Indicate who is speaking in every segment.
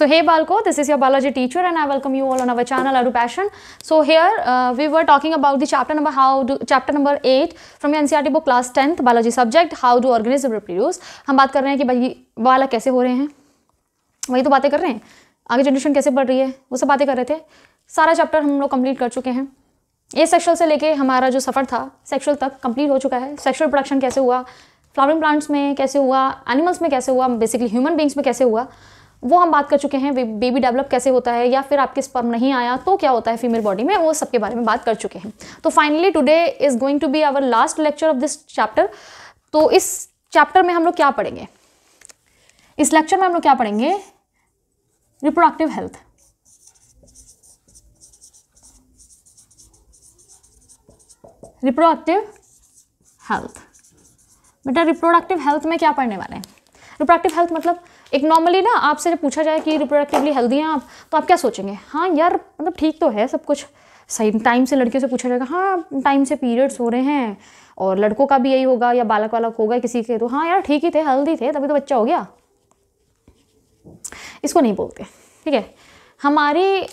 Speaker 1: So hey Balko, this is your biology teacher and I welcome you all on our channel Aru Passion. So here uh, we were talking about the chapter number how do, chapter number 8 from your NCRT book class 10th biology subject how do organism reproduce. हम बात कर रहे हैं कि भाई वाला कैसे हो रहे हैं वही तो बातें कर रहे हैं आगे जनरेशन कैसे बढ़ रही है वो सब बातें कर रहे थे सारा चैप्टर हम लोग कंप्लीट कर चुके हैं ए सेक्शुअल से लेके हमारा जो सफ़र था सेक्शुअल तक कंप्लीट हो चुका है सेक्शुअल प्रोडक्शन कैसे हुआ फ्लावरिंग प्लांट्स में कैसे हुआ एनिमल्स में कैसे हुआ बेसिकली ह्यूमन बींग्स में कैसे हुआ वो हम बात कर चुके हैं बेबी डेवलप कैसे होता है या फिर आपके स्पर्म नहीं आया तो क्या होता है फीमेल बॉडी में वो सबके बारे में बात कर चुके हैं तो finally today is going to be our last lecture of this chapter तो इस चैप्टर में हम लोग क्या पढ़ेंगे इस लेक्चर में हम लोग क्या पढ़ेंगे रिप्रोडक्टिव हेल्थ रिप्रोडक्टिव हेल्थ बेटा रिप्रोडक्टिव हेल्थ में क्या पढ़ने वाले हैं रिप्रोडक्टिव हेल्थ मतलब एक नॉर्मली ना आपसे जब पूछा जाए कि रिप्रोडक्टिवली हेल्दी हैं आप तो आप क्या सोचेंगे हाँ यार मतलब ठीक तो है सब कुछ सही टाइम से लड़कियों से पूछा जाएगा हाँ टाइम से पीरियड्स हो रहे हैं और लड़कों का भी यही होगा या बालक वालक होगा किसी के तो हाँ यार ठीक ही थे हेल्दी थे तभी तो बच्चा हो गया इसको नहीं बोलते ठीक है हमारी आ,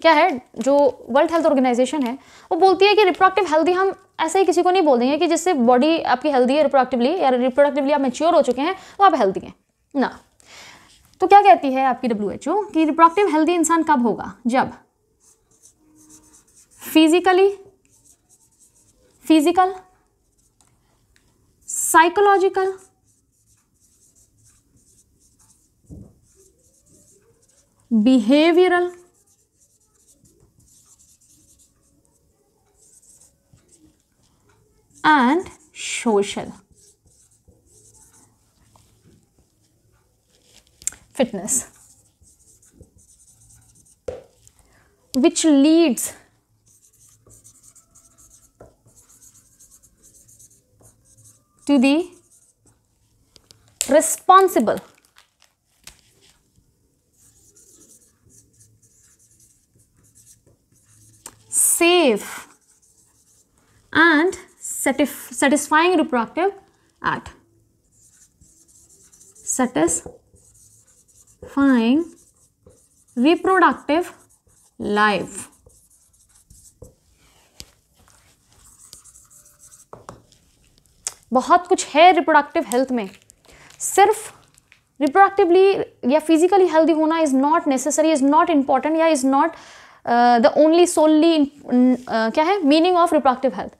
Speaker 1: क्या है जो वर्ल्ड हेल्थ ऑर्गेनाइजेशन है वो बोलती है कि रिप्रोडक्टिव हेल्दी हम ऐसे ही किसी को नहीं बोल देंगे कि जिससे बॉडी आपकी हेल्दी है रिप्रोडक्टिवली या रिप्रोडक्टिवली आप मेच्योर हो चुके हैं तो आप हेल्दी हैं ना तो क्या कहती है आपकी डब्ल्यू कि रिप्रोडक्टिव हेल्दी इंसान कब होगा जब physically physical psychological behavioural and social fitness, which leads to the responsible safe and satisfying reproductive act. Satisfying define reproductive life. बहुत कुछ है रिप्रोडक्टिव हेल्थ में सिर्फ रिप्रोडक्टिवली या फिजिकली हेल्दी होना is not necessary is not important या is not the only solely क्या है मीनिंग ऑफ रिप्रोडक्टिव हेल्थ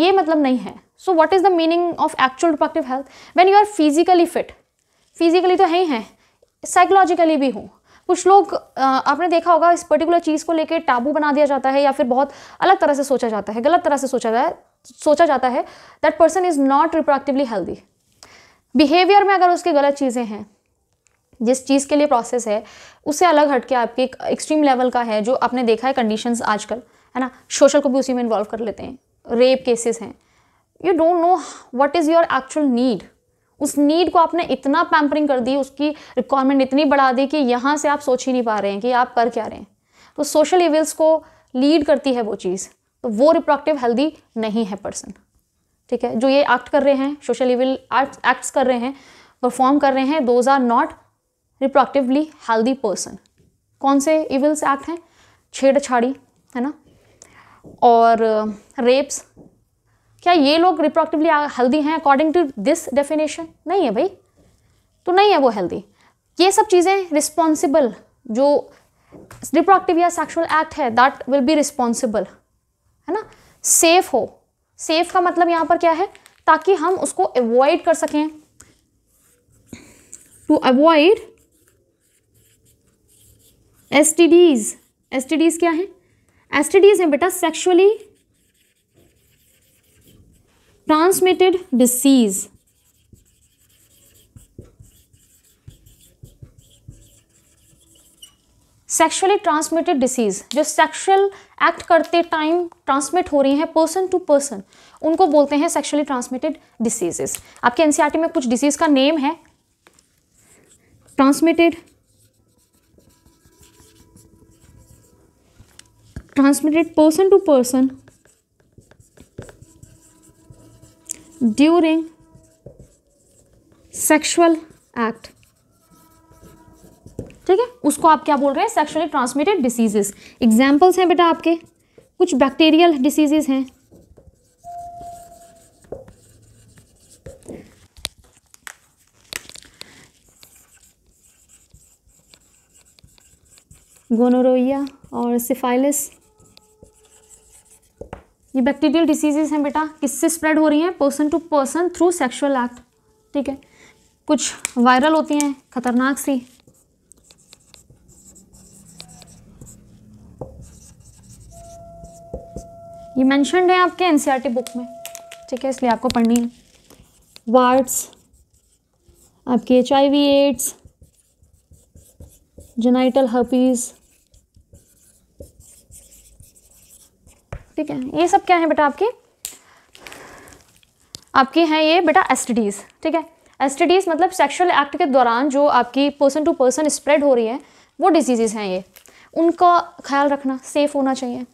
Speaker 1: ये मतलब नहीं है so what is the meaning of actual reproductive health when you are physically fit physically तो है ही है साइकोलॉजिकली भी हूँ कुछ लोग आपने देखा होगा इस पर्टिकुलर चीज़ को लेकर टाबू बना दिया जाता है या फिर बहुत अलग तरह से सोचा जाता है गलत तरह से सोचा जाए सोचा जाता है that person is not reproductively healthy behaviour में अगर उसके गलत चीज़ें हैं जिस चीज़ के लिए प्रोसेस है उससे अलग हट के आपके एक एक्सट्रीम लेवल का है जो आपने देखा है कंडीशंस आजकल है ना सोशल को भी उसी में इन्वॉल्व कर लेते हैं रेप केसेस हैं you don't know what is your actual need उस नीड को आपने इतना पैम्परिंग कर दी उसकी रिक्वायरमेंट इतनी बढ़ा दी कि यहाँ से आप सोच ही नहीं पा रहे हैं कि आप कर क्या रहे हैं तो सोशल इवेल्स को लीड करती है वो चीज़ तो वो रिप्रोडक्टिव हेल्दी नहीं है पर्सन ठीक है जो ये एक्ट कर रहे हैं सोशल इविल एक्ट्स कर रहे हैं परफॉर्म कर रहे हैं those are not reproductively healthy person कौन से इविल्स एक्ट हैं छेड़छाड़ी है ना और रेप्स uh, क्या ये लोग रिप्रोडक्टिवली हेल्दी हैं अकॉर्डिंग टू दिस डेफिनेशन नहीं है भाई तो नहीं है वो हेल्दी ये सब चीज़ें रिस्पॉन्सिबल जो रिप्रोडक्टिव या सेक्शुअल एक्ट है दैट विल बी रिस्पॉन्सिबल है ना सेफ हो सेफ का मतलब यहाँ पर क्या है ताकि हम उसको अवॉइड कर सकें to avoid S T Ds S T Ds क्या है एस टी डीज हैं बेटा sexually transmitted disease sexually transmitted disease जो सेक्शुअल एक्ट करते टाइम ट्रांसमिट हो रही हैं पर्सन टू पर्सन उनको बोलते हैं सेक्शुअली ट्रांसमिटेड डिसीजेस आपके एनसीआरटी e में कुछ डिसीज का नेम है transmitted transmitted person to person during sexual act ठीक है उसको आप क्या बोल रहे हैं सेक्शुअली ट्रांसमिटेड डिसीजेस एग्जाम्पल्स हैं बेटा आपके कुछ बैक्टीरियल डिसीजेस हैं गोनोरोइया और सिफाइलिस ये बैक्टीरियल डिसीजेज हैं बेटा किससे स्प्रेड हो रही हैं person to person through sexual act ठीक है कुछ वायरल होती हैं खतरनाक सी ये मैंशनड है आपके एनसीईआरटी बुक e में ठीक है इसलिए आपको पढ़नी है वार्ड्स आपकी H I V AIDS genital herpes ठीक है ये सब क्या है बेटा आपकी आपकी हैं ये बेटा एस ठीक है एस मतलब सेक्शुअल एक्ट के दौरान जो आपकी पर्सन टू पर्सन स्प्रेड हो रही है वो डिजीजेज हैं ये उनका ख्याल रखना सेफ़ होना चाहिए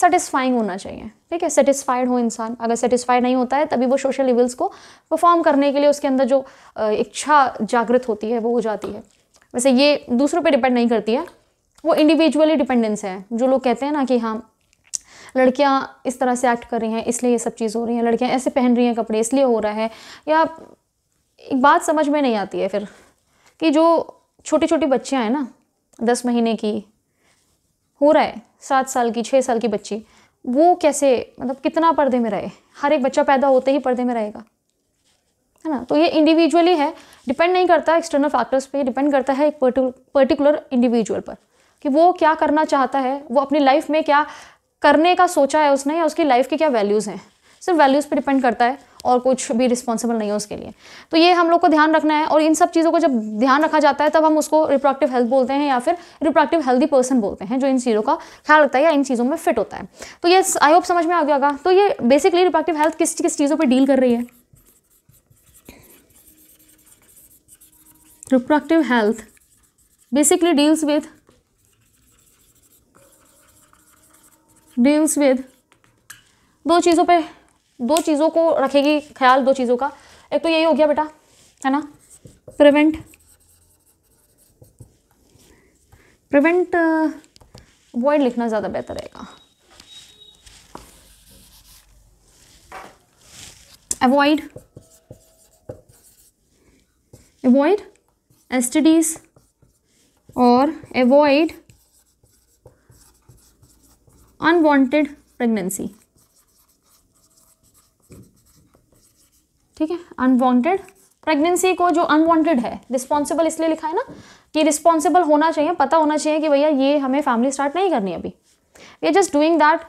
Speaker 1: सेटिस्फाइंग होना चाहिए ठीक है सेटिस्फाइड हो इंसान अगर सेटिस्फाइड नहीं होता है तभी वो सोशल इविल्स को परफॉर्म करने के लिए उसके अंदर जो इच्छा जागृत होती है वो हो जाती है वैसे ये दूसरों पे डिपेंड नहीं करती है वो इंडिविजुअली डिपेंडेंस है जो लोग कहते हैं ना कि हाँ लड़कियाँ इस तरह से एक्ट कर रही हैं इसलिए ये सब चीज़ हो रही हैं लड़कियाँ ऐसे पहन रही हैं कपड़े इसलिए हो रहा है या एक बात समझ में नहीं आती है फिर कि जो छोटी छोटी बच्चियाँ हैं ना दस महीने की हो रहा है सात साल की छः साल की बच्ची वो कैसे मतलब कितना पर्दे में रहे हर एक बच्चा पैदा होते ही पर्दे में रहेगा है ना तो ये इंडिविजुअली है डिपेंड नहीं करता एक्सटर्नल फैक्टर्स पे डिपेंड करता है एक पर्टिकुलर इंडिविजुअल पर कि वो क्या करना चाहता है वो अपनी लाइफ में क्या करने का सोचा है उसने या उसकी लाइफ के क्या वैल्यूज़ हैं सिर्फ वैल्यूज़ पर डिपेंड करता है और कुछ भी रिस्पॉन्सिबल नहीं है उसके लिए तो ये हम लोग को ध्यान रखना है और इन सब चीज़ों को जब ध्यान रखा जाता है तब हम उसको रिप्रोडक्टिव हेल्थ बोलते हैं या फिर रिप्रोडक्टिव हेल्दी पर्सन बोलते हैं जो इन चीज़ों का ख्याल रखता है या इन चीज़ों में फिट होता है तो ये आई होप समझ में आ गया होगा तो ये बेसिकली रिप्रोडक्टिव हेल्थ किस किस चीज़ों पर डील कर रही है reproductive health basically deals with deals with दो चीज़ों पे दो चीज़ों को रखेगी ख्याल दो चीज़ों का एक तो यही हो गया बेटा है ना प्रिवेंट प्रिवेंट वर्ड लिखना ज़्यादा बेहतर रहेगा अवॉइड अवॉइड एस और अवॉइड अनवांटेड प्रेगनेंसी ठीक है अनवांटेड प्रेगनेंसी को जो अनवांटेड है रिस्पॉन्सिबल इसलिए लिखा है ना कि रिस्पॉन्सिबल होना चाहिए पता होना चाहिए कि भैया ये हमें फैमिली स्टार्ट नहीं करनी अभी we are just doing that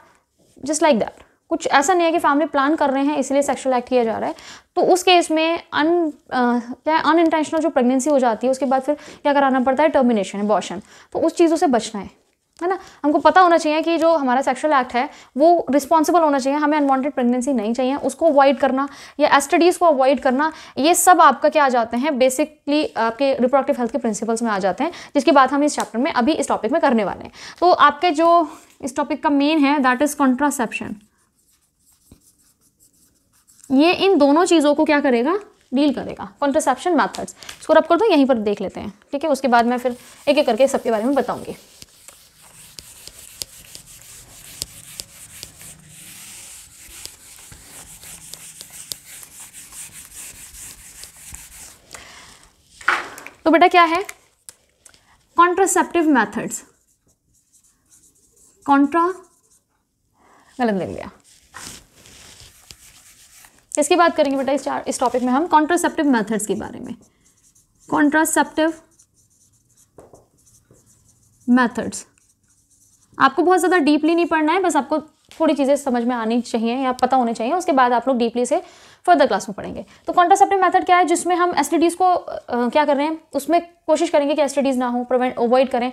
Speaker 1: just like that कुछ ऐसा नहीं है कि फैमिली प्लान कर रहे हैं इसलिए सेक्शुअल एक्ट किया जा रहा है तो उस केस में अन क्या है अनइंटेंशनल जो प्रेगनेंसी हो जाती है उसके बाद फिर क्या कराना पड़ता है टर्मिनेशन बॉशन तो उस चीज़ों से बचना है है ना हमको पता होना चाहिए कि जो हमारा सेक्शुअल एक्ट है वो रिस्पॉन्सिबल होना चाहिए हमें अनवांटेड प्रेगनेंसी नहीं चाहिए उसको अवॉइड करना या एस्टडीज़ को अवॉइड करना ये सब आपका क्या आ जाते हैं बेसिकली आपके रिप्रोडक्टिव हेल्थ के प्रिंसिपल्स में आ जाते हैं जिसकी बात हम इस चैप्टर में अभी इस टॉपिक में करने वाले हैं तो आपके जो इस टॉपिक का मेन है दैट इज़ कॉन्ट्रासेप्शन ये इन दोनों चीज़ों को क्या करेगा डील करेगा कॉन्ट्रसेप्शन मैथड्स इसको रब कर दो यहीं पर देख लेते हैं ठीक है उसके बाद मैं फिर एक एक करके सबके बारे में बताऊंगी तो बेटा क्या है कॉन्ट्रासेप्टिव मैथड्स कॉन्ट्रा गलत लिख गया इसकी बात करेंगे बेटा इस चार इस टॉपिक में हम कॉन्ट्रासेप्टिव मैथड्स के बारे में कॉन्ट्रासेप्टिव मैथड्स आपको बहुत ज़्यादा डीपली नहीं पढ़ना है बस आपको थोड़ी चीज़ें समझ में आनी चाहिए या पता होने चाहिए उसके बाद आप लोग डीपली से फर्दर क्लास में पढ़ेंगे तो कॉन्ट्रासेप्टिव मेथड क्या है जिसमें हम एस को आ, क्या कर रहे हैं उसमें कोशिश करेंगे कि एस ना हो प्रिवेंट अवॉइड करें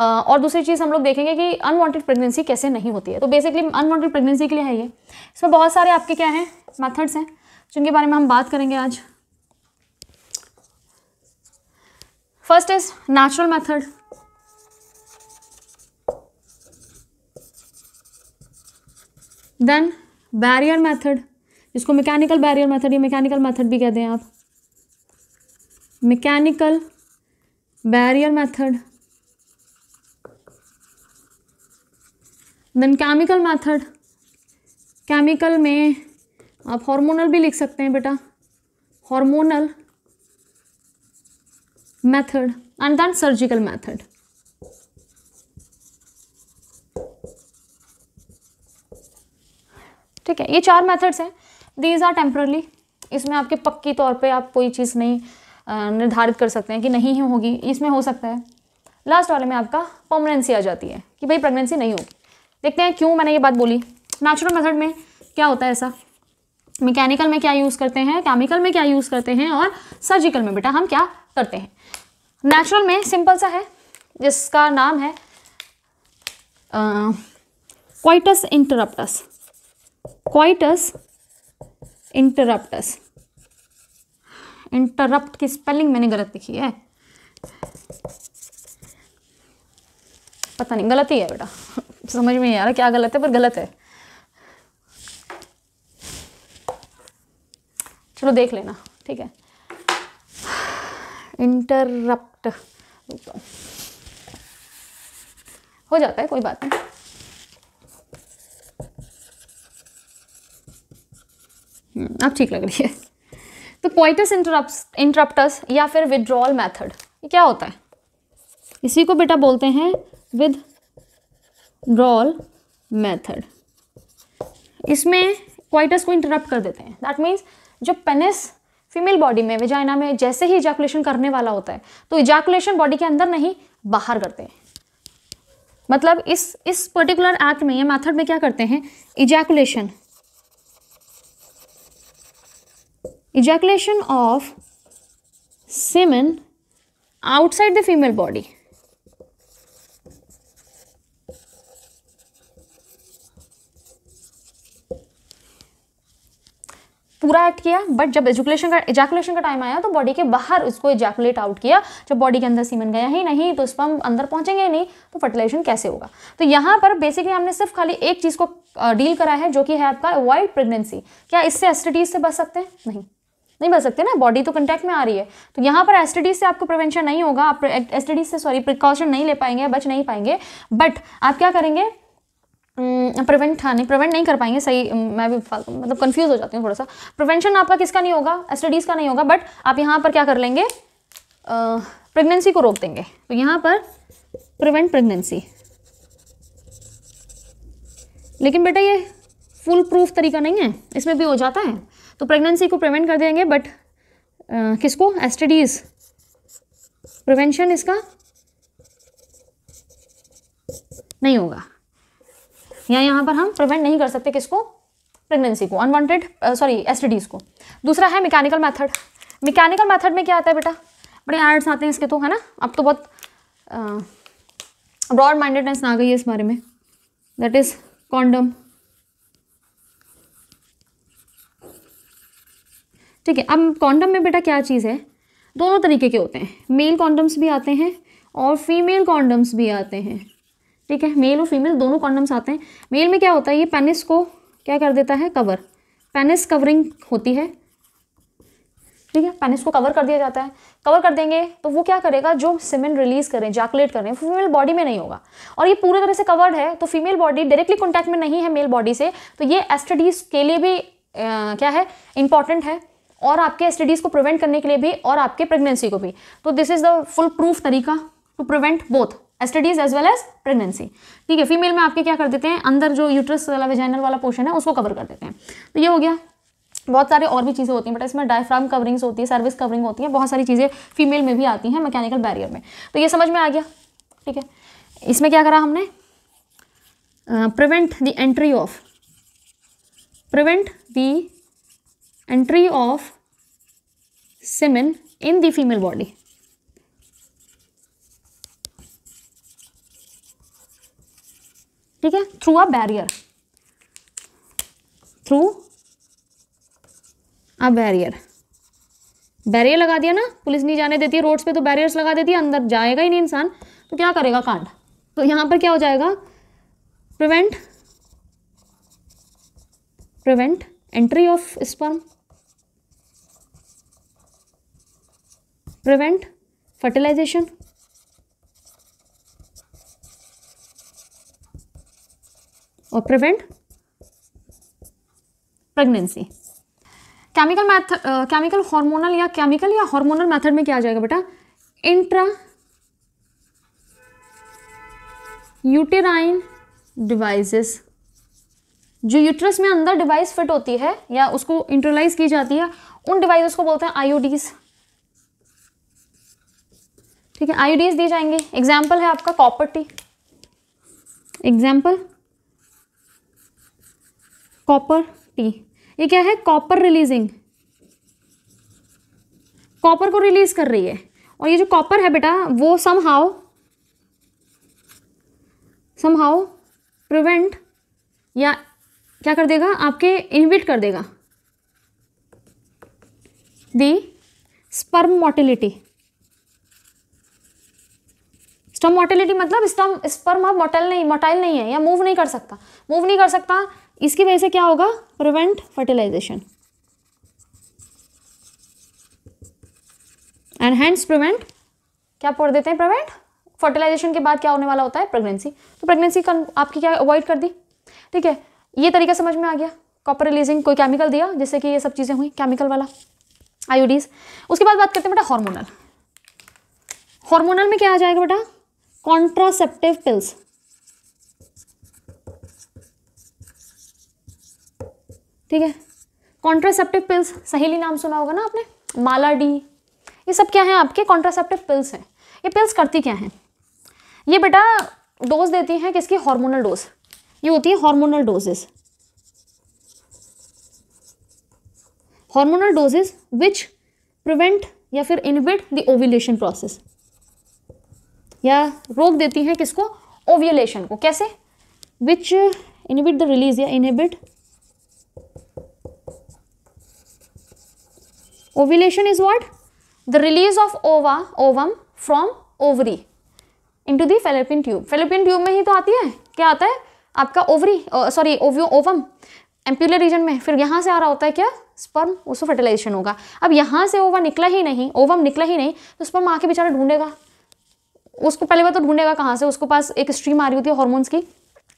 Speaker 1: आ, और दूसरी चीज़ हम लोग देखेंगे कि अनवांटेड प्रेगनेंसी कैसे नहीं होती है तो बेसिकली अनवांटेड प्रेगनेंसी के लिए है ये इसमें बहुत सारे आपके क्या हैं मैथड्स हैं जिनके बारे में हम बात करेंगे आज first is natural method then barrier method इसको मैकेनिकल बैरियर मेथड या मैकेनिकल मेथड भी कहते हैं आप mechanical barrier method then chemical method chemical में आप हार्मोनल भी लिख सकते हैं बेटा hormonal method and then surgical method ठीक है ये चार मेथड्स हैं दीज आर टेम्प्रली इसमें आपके पक्की तौर पे आप कोई चीज़ नहीं निर्धारित कर सकते हैं कि नहीं ही होगी इसमें हो सकता है लास्ट वाले में आपका पर्मनेंसी आ जाती है कि भाई प्रेगनेंसी नहीं होगी देखते हैं क्यों मैंने ये बात बोली नेचुरल मेथड में क्या होता है ऐसा मैकेनिकल में क्या यूज़ करते हैं केमिकल में क्या यूज़ करते हैं और सर्जिकल में बेटा हम क्या करते हैं नेचुरल में सिंपल सा है जिसका नाम है coitus interruptus coitus interruptus interrupt की स्पेलिंग मैंने गलत लिखी है पता नहीं गलत ही है बेटा समझ में नहीं आ रहा क्या गलत है पर गलत है चलो देख लेना ठीक है इंटरप्ट हो जाता है कोई बात नहीं आप ठीक लग रही है तो क्वाइटस इंटरप्ट इंटरप्टस या फिर विदड्रॉल मेथड क्या होता है इसी को बेटा बोलते हैं विद ड्रॉल मैथड इसमें क्वाइटस को इंटरप्ट कर देते हैं दैट मीन्स जो पेनिस फीमेल बॉडी में विजाइना में जैसे ही इजैकुलेशन करने वाला होता है तो इजैकुलेशन बॉडी के अंदर नहीं बाहर करते हैं मतलब इस इस पर्टिकुलर एक्ट में या मेथड में क्या करते हैं ejaculation ejaculation of semen outside the female body. पूरा एक्ट किया बट जब एजुकुलेशन का एजाकुलेशन का टाइम आया तो बॉडी के बाहर उसको इजैकुलेट आउट किया जब बॉडी के अंदर सीमन गया ही नहीं तो स्पम अंदर पहुंचेंगे ही नहीं तो फर्टिलाइजेशन कैसे होगा तो यहाँ पर बेसिकली हमने सिर्फ खाली एक चीज़ को डील करा है जो कि है आपका अवॉइड प्रेगनेंसी क्या इससे एसिडिटीज से बच सकते हैं नहीं नहीं बच सकते ना बॉडी तो कंटेक्ट में आ रही है तो यहाँ पर एस से आपको प्रिवेंशन नहीं होगा आप एस से सॉरी प्रिकॉशन नहीं ले पाएंगे बच नहीं पाएंगे बट आप क्या करेंगे प्रिवेंट हम्म, हाँ नहीं प्रिवेंट नहीं कर पाएंगे सही हम्म, मैं भी मतलब कंफ्यूज हो जाती हूँ थोड़ा सा प्रिवेंशन आपका किसका नहीं होगा एस का नहीं होगा बट आप यहाँ पर क्या कर लेंगे प्रेगनेंसी को रोक देंगे तो यहाँ पर प्रिवेंट प्रेगनेंसी लेकिन बेटा ये फुल प्रूफ तरीका नहीं है इसमें भी हो जाता है तो प्रेगनेंसी को प्रिवेंट कर देंगे बट किसको एस्टडीज प्रिवेंशन इसका नहीं होगा या यहाँ पर हम प्रिवेंट नहीं कर सकते किसको प्रेगनेंसी को अनवांटेड सॉरी एसटीडीज को दूसरा है मैकेनिकल मेथड मैकेनिकल मेथड में क्या आता है बेटा बड़े एड्स आते हैं इसके तो है ना अब तो बहुत ब्रॉड माइंडेडनेस आ गई है इस बारे में दैट इज़ कॉन्डम ठीक है अब कॉन्डम में बेटा क्या चीज़ है दोनों तरीके के होते हैं मेल कॉन्डम्स भी आते हैं और फीमेल कॉन्डम्स भी आते हैं ठीक है मेल और फीमेल दोनों कॉन्डम्स आते हैं मेल में क्या होता है ये पेनिस को क्या कर देता है कवर पेनिस कवरिंग होती है ठीक है पेनिस को कवर कर दिया जाता है कवर कर देंगे तो वो क्या करेगा जो सिमेन रिलीज करें जैकुलेट करें फीमेल बॉडी में नहीं होगा और ये पूरी तरह से कवर्ड है तो फीमेल बॉडी डायरेक्टली कॉन्टैक्ट में नहीं है मेल बॉडी से तो ये एस्टडीज के लिए भी आ, क्या है इंपॉर्टेंट है और आपके एस को प्रिवेंट करने के लिए भी और आपके प्रेगनेंसी को भी तो this is the foolproof तरीका to prevent both STDs as well as pregnancy ठीक है फीमेल में आपके क्या कर देते हैं अंदर जो यूट्रस वाला वेजाइनल वाला पोर्शन है उसको कवर कर देते हैं तो ये हो गया बहुत सारे और भी चीज़ें होती हैं बट इसमें डायफ्राम कवरिंग्स होती है सर्विस कवरिंग होती है बहुत सारी चीज़ें फीमेल में भी आती हैं मैकेनिकल बैरियर में तो ये समझ में आ गया ठीक है इसमें क्या करा हमने prevent the entry of prevent the entry of semen in the female body ठीक है through a barrier through a barrier barrier लगा दिया ना पुलिस नहीं जाने देती रोड्स पे तो बैरियर्स लगा देती है अंदर जाएगा ही नहीं इंसान तो क्या करेगा कांड तो यहां पर क्या हो जाएगा prevent prevent entry of sperm prevent fertilisation और prevent pregnancy chemical method chemical hormonal या केमिकल या हार्मोनल मेथड में क्या आ जाएगा बेटा इंट्रा यूटेराइन डिवाइसेस जो यूट्रस में अंदर डिवाइस फिट होती है या उसको इंट्रोलाइज की जाती है उन डिवाइस को बोलते हैं आईओडीज़ ठीक है आईडीज दिए जाएंगे एग्जाम्पल है आपका copper T example copper T ये क्या है कॉपर रिलीजिंग कॉपर को रिलीज कर रही है और ये जो कॉपर है बेटा वो some how some how prevent या क्या कर देगा आपके इनविट कर देगा दी स्पर्म मोटिलिटी स्टम मोटिलिटी मतलब स्टम स्पर्म अब मोटल नहीं मोटाइल नहीं है या मूव नहीं कर सकता मूव नहीं कर सकता इसकी वजह से क्या होगा prevent fertilisation and hands prevent क्या पढ़ देते हैं प्रिवेंट फर्टिलाइजेशन के बाद क्या होने वाला होता है प्रेगनेंसी तो प्रेगनेंसी आपकी क्या अवॉइड कर दी ठीक है ये तरीका समझ में आ गया कॉपर रिलीजिंग कोई केमिकल दिया जिससे कि ये सब चीज़ें हुई केमिकल वाला आयोडीज उसके बाद बात करते हैं बेटा हार्मोनल हार्मोनल में क्या आ जाएगा बेटा कॉन्ट्रासेप्टिव पिल्स ठीक है कॉन्ट्रासेप्टिव पिल्स सहेली नाम सुना होगा ना आपने माला डी ये सब क्या है आपके कॉन्ट्रासेप्टिव पिल्स हैं ये पिल्स करती क्या हैं ये बेटा डोज देती हैं किसकी हार्मोनल डोज ये होती है hormonal doses hormonal doses which prevent या फिर इनविट द ओव्यूलेशन प्रोसेस या रोक देती हैं किसको ओव्यूलेशन को कैसे विच इनिबिट द रिलीज या inhibit ovulation is what the release of ova ovum from ovary into to fallopian tube fallopian tube में ही तो आती है क्या आता है आपका ओवरी सॉरी ओव्यो ओवम एम्प्यूलर रीजन में फिर यहाँ से आ रहा होता है क्या स्पर्म उसको फर्टिलाइजेशन होगा अब यहाँ से ओवा निकला ही नहीं ओवम निकला ही नहीं तो स्पर्म आके बेचारा ढूंढेगा उसको पहले बार तो ढूंढेगा कहाँ से उसको पास एक स्ट्रीम आ रही होती है हॉर्मोन्स की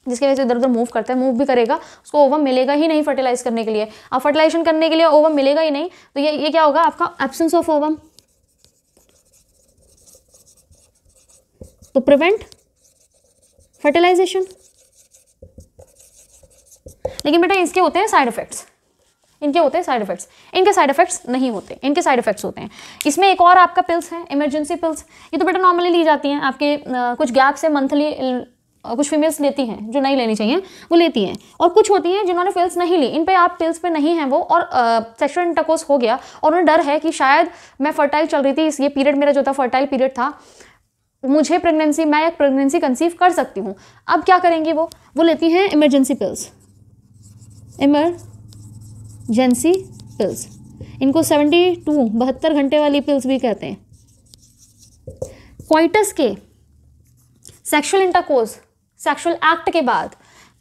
Speaker 1: जिसकी वजह से इधर उधर मूव करता है मूव भी करेगा उसको ओवम मिलेगा ही नहीं फर्टिलाइज करने के लिए अब फर्टिलाइजेशन करने के लिए ओवम मिलेगा ही नहीं तो ये ये क्या होगा आपका एब्सेंस ऑफ ओवम तो प्रिवेंट फर्टिलाइजेशन लेकिन बेटा इसके होते हैं साइड इफेक्ट्स इनके होते हैं साइड इफेक्ट्स इनके साइड इफेक्ट्स नहीं होते इनके साइड इफेक्ट्स होते हैं इसमें एक और आपका पिल्स है इमरजेंसी पिल्स ये तो बेटा नॉर्मली ली जाती हैं आपके कुछ गैप से मंथली कुछ फीमेल्स लेती हैं जो नहीं लेनी चाहिए वो लेती हैं और कुछ होती हैं जिन्होंने पिल्स नहीं ली इन पर आप पिल्स पे नहीं हैं वो और सेक्शुअल इंटरकोर्स हो गया और उन्हें डर है कि शायद मैं फर्टाइल चल रही थी इस ये पीरियड मेरा जो था फर्टाइल पीरियड था मुझे प्रेगनेंसी मैं एक प्रेगनेंसी कंसीव कर सकती हूँ अब क्या करेंगी वो वो लेती हैं इमरजेंसी पिल्स इमरजेंसी पिल्स इनको सेवेंटी टू बहत्तर घंटे वाली पिल्स भी कहते हैं क्वाइटस के सेक्सुअल इंटरकोर्स सेक्सुअल एक्ट के बाद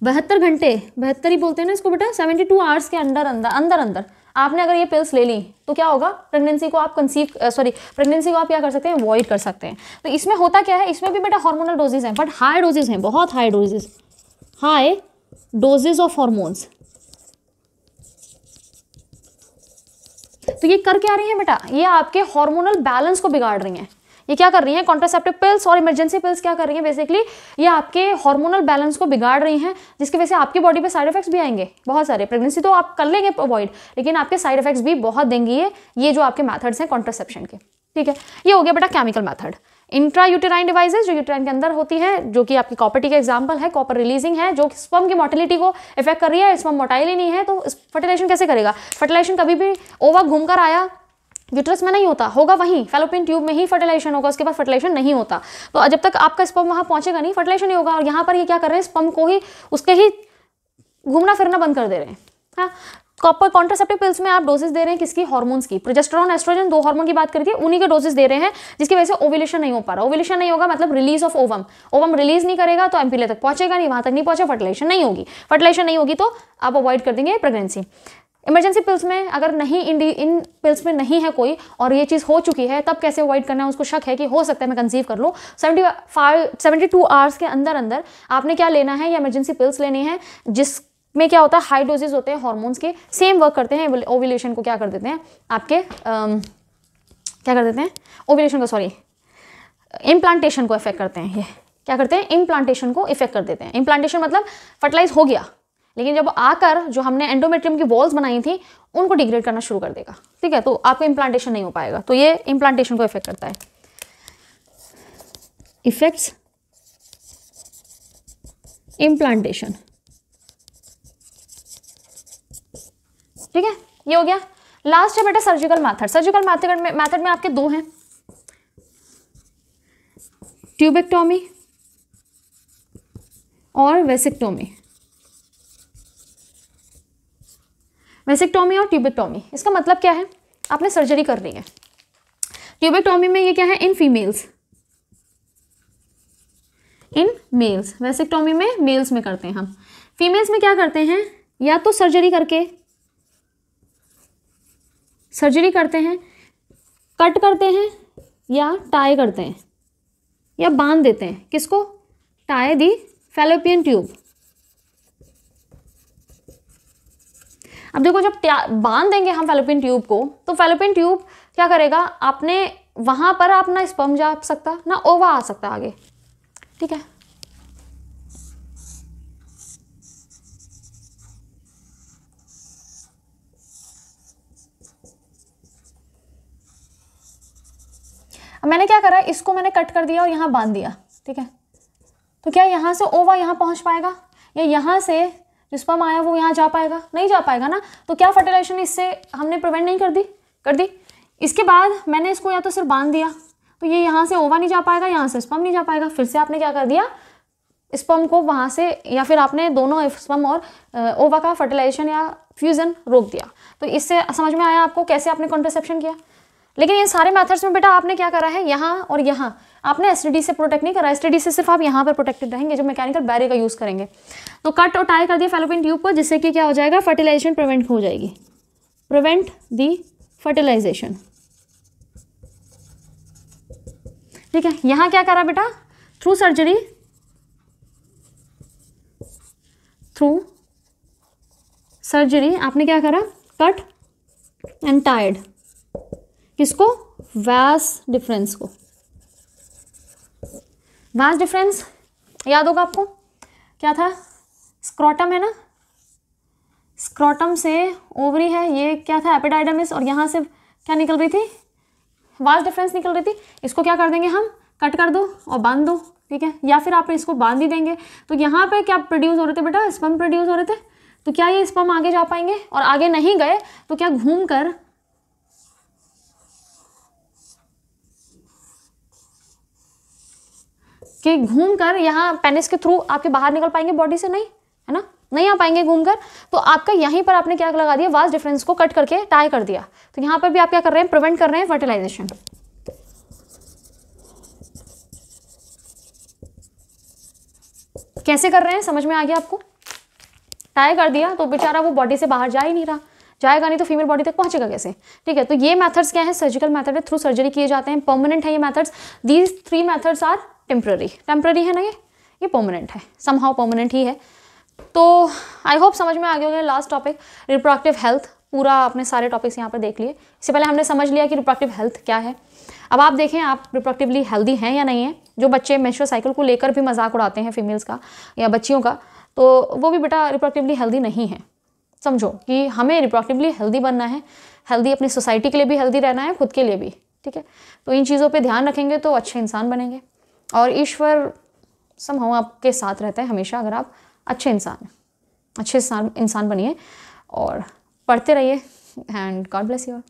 Speaker 1: बहत्तर घंटे बहत्तर ही बोलते हैं ना इसको बेटा सेवेंटी टू आवर्स के अंदर अंदर अंदर अंदर आपने अगर ये पिल्स ले ली तो क्या होगा प्रेगनेंसी को आप कंसीव सॉरी प्रेगनेंसी को आप क्या कर सकते हैं अवॉइड कर सकते हैं तो इसमें होता क्या है इसमें भी बेटा हार्मोनल डोजेज हैं बट हाई डोजेज हैं बहुत high doses high doses of hormones तो ये कर क्या रही हैं बेटा ये आपके हार्मोनल बैलेंस को बिगाड़ रही हैं ये क्या कर रही हैं कॉन्ट्रासेप्टिव पिल्स और इमरजेंसी पिल्स क्या कर रही हैं बेसिकली ये आपके हार्मोनल बैलेंस को बिगाड़ रही हैं जिसकी वजह से आपकी बॉडी पे साइड इफेक्ट्स भी आएंगे बहुत सारे प्रेगनेंसी तो आप कर लेंगे अवॉइड लेकिन आपके साइड इफेक्ट्स भी बहुत देंगी ये ये जो आपके मैथड्स हैं कॉन्ट्रासेप्शन के ठीक है ये हो गया बेटा chemical method intra uterine devices जो यूटेराइन के अंदर होती है जो कि आपकी कॉपर्टी का एग्जाम्पल है कॉपर रिलीजिंग है जो स्पर्म की मोटिलिटी को इफेक्ट कर रही है स्पर्म मोटाइल ही नहीं है तो फर्टिलाइजेशन कैसे करेगा फर्टिलाइजेशन कभी भी ओवर घूमकर आया यूट्रस में नहीं होता होगा वहीं फेलोपिन ट्यूब में ही फर्टिलाइजेशन होगा उसके बाद फर्टिलाइजेशन नहीं होता तो जब तक आपका स्पम वहाँ पहुँचेगा नहीं फर्टिलाइजेशन ही होगा और यहाँ पर ये क्या कर रहे हैं स्पम को ही उसके ही घूमना फिरना बंद कर दे रहे हैं हाँ कॉपर कॉन्ट्रासेप्टिव पिल्स में आप डोजेस दे रहे हैं किसकी हार्मोन्स की प्रोजेस्ट्रॉन एस्ट्रोजन दो हार्मोन की बात करके उन्हीं के डोजेस दे रहे हैं जिसकी वजह से ओविलेशन नहीं हो पा रहा ओवलेशन नहीं होगा मतलब release of ovum ovum release नहीं करेगा तो एमपीले तक पहुंचेगा नहीं वहां तक नहीं पहुंचा फर्टिलाइजेशन नहीं होगी फर्टिलेशन नहीं होगी तो आप अवॉइड कर देंगे प्रेगनेंसी इमरजेंसी पिल्स में अगर नहीं इन इन पिल्स में नहीं है कोई और ये चीज़ हो चुकी है तब कैसे अवॉइड करना है उसको शक है कि हो सकता है मैं कंसीव कर लूँ seventy five seventy two hours के अंदर अंदर आपने क्या लेना है या इमरजेंसी पिल्स लेने हैं जिस में क्या होता है हाई डोजेज होते हैं हॉर्मोन्स के सेम वर्क करते हैं ओविलेशन को क्या कर देते हैं आपके आम, um, क्या कर देते हैं ओविलेशन को सॉरी इम्प्लांटेशन को इफेक्ट करते हैं ये क्या करते हैं इम्प्लांटेशन को इफेक्ट कर देते हैं इम्प्लांटेशन मतलब फर्टिलाइज हो गया लेकिन जब आकर जो हमने एंडोमेट्रियम की वॉल्स बनाई थी उनको डिग्रेड करना शुरू कर देगा ठीक है तो आपको इम्प्लांटेशन नहीं हो पाएगा तो ये इम्प्लांटेशन को इफेक्ट करता है इफेक्ट्स इम्प्लांटेशन ठीक है ये हो गया लास्ट है बेटा सर्जिकल मैथड सर्जिकल मैथड में मैथड में आपके दो हैं ट्यूबेक्टोमी और वेसिक्टोमी वेसिक्टोमी और ट्यूबेक्टोमी इसका मतलब क्या है आपने सर्जरी करनी है ट्यूबेक्टोमी में ये क्या है इन फीमेल्स इन मेल्स वेसिक्टोमी में मेल्स में करते हैं हम फीमेल्स में क्या करते हैं या तो सर्जरी करके सर्जरी करते हैं कट करते हैं या टाई करते हैं या बांध देते हैं किसको टाई दी फेलोपियन ट्यूब अब देखो जब बांध देंगे हम फेलोपियन ट्यूब को तो फेलोपियन ट्यूब क्या करेगा आपने वहां पर आप ना स्पम जा सकता ना ओवा आ सकता आगे ठीक है मैंने क्या करा इसको मैंने कट कर दिया और यहाँ बांध दिया ठीक है तो क्या यहाँ से ओवा यहाँ पहुँच पाएगा या यहाँ से जो स्पर्म आया वो यहाँ जा पाएगा नहीं जा पाएगा ना तो क्या फर्टिलाइजेशन इससे हमने प्रिवेंट नहीं कर दी कर दी इसके बाद मैंने इसको या तो सिर्फ बांध दिया तो ये यहाँ से ओवा नहीं जा पाएगा यहाँ से स्पम नहीं जा पाएगा फिर से आपने क्या कर दिया स्पम को वहाँ से या फिर आपने दोनों स्पम और ओवा का फर्टिलाइजेशन या फ्यूज़न रोक दिया तो इससे समझ में आया आपको कैसे आपने कॉन्ट्रसेप्शन किया लेकिन इन सारे मेथड्स में बेटा आपने क्या करा है यहाँ और यहाँ आपने एस से प्रोटेक्ट नहीं करा एस से सिर्फ आप यहाँ पर प्रोटेक्टेड रहेंगे जो मैकेनिकल बैरियर का यूज़ करेंगे तो कट और टाई कर दिया फेलोपिन ट्यूब को जिससे कि क्या हो जाएगा फर्टिलाइजेशन प्रिवेंट हो जाएगी प्रिवेंट दी फर्टिलाइजेशन ठीक है यहाँ क्या करा बेटा थ्रू सर्जरी थ्रू सर्जरी आपने क्या करा कट एंड टाइड किसको वैस डिफरेंस को वैस डिफरेंस याद होगा आपको क्या था स्क्रॉटम है ना स्क्रॉटम से ओवरी है ये क्या था एपिडाइडमिस और यहाँ से क्या निकल रही थी वास डिफरेंस निकल रही थी इसको क्या कर देंगे हम कट कर दो और बांध दो ठीक है या फिर आप इसको बांध ही देंगे तो यहाँ पे क्या प्रोड्यूस हो रहे थे बेटा स्पम प्रोड्यूस हो रहे थे तो क्या ये स्पम आगे जा पाएंगे और आगे नहीं गए तो क्या घूम कर कि घूम कर यहाँ पेनिस के थ्रू आपके बाहर निकल पाएंगे बॉडी से नहीं है ना नहीं आ पाएंगे घूम कर तो आपका यहीं पर आपने क्या लगा दिया वास्ट डिफरेंस को कट करके टाई कर दिया तो यहाँ पर भी आप क्या कर रहे हैं प्रिवेंट कर रहे हैं फर्टिलाइजेशन कैसे कर रहे हैं समझ में आ गया आपको टाई कर दिया तो बेचारा वो बॉडी से बाहर जा ही नहीं रहा जाएगा नहीं तो फीमेल बॉडी तक पहुंचेगा कैसे ठीक है तो ये मैथड्स क्या है सर्जिकल मैथड है थ्रू सर्जरी किए जाते हैं परमानेंट है ये methods these three methods are temporary temporary है ना ये ये परमानेंट है समहाउ परमानेंट ही है तो आई होप समझ में आ गया लास्ट टॉपिक रिप्रोडक्टिव हेल्थ पूरा आपने सारे टॉपिक्स यहाँ पर देख लिए इससे पहले हमने समझ लिया कि रिप्रोडक्टिव हेल्थ क्या है अब आप देखें आप रिप्रोडक्टिवली हेल्दी हैं या नहीं है जो बच्चे मेशो साइकिल को लेकर भी मजाक उड़ाते हैं फीमेल्स का या बच्चियों का तो वो भी बेटा रिप्रोडक्टिवली हेल्दी नहीं है समझो कि हमें रिप्रोडक्टिवली हेल्दी बनना है हेल्दी अपनी सोसाइटी के लिए भी हेल्दी रहना है खुद के लिए भी ठीक है तो इन चीज़ों पे ध्यान रखेंगे तो अच्छे इंसान बनेंगे और ईश्वर समहाउ आपके साथ रहता है हमेशा अगर आप अच्छे इंसान अच्छे इंसान इंसान बनिए और पढ़ते रहिए एंड गॉड ब्लेस यू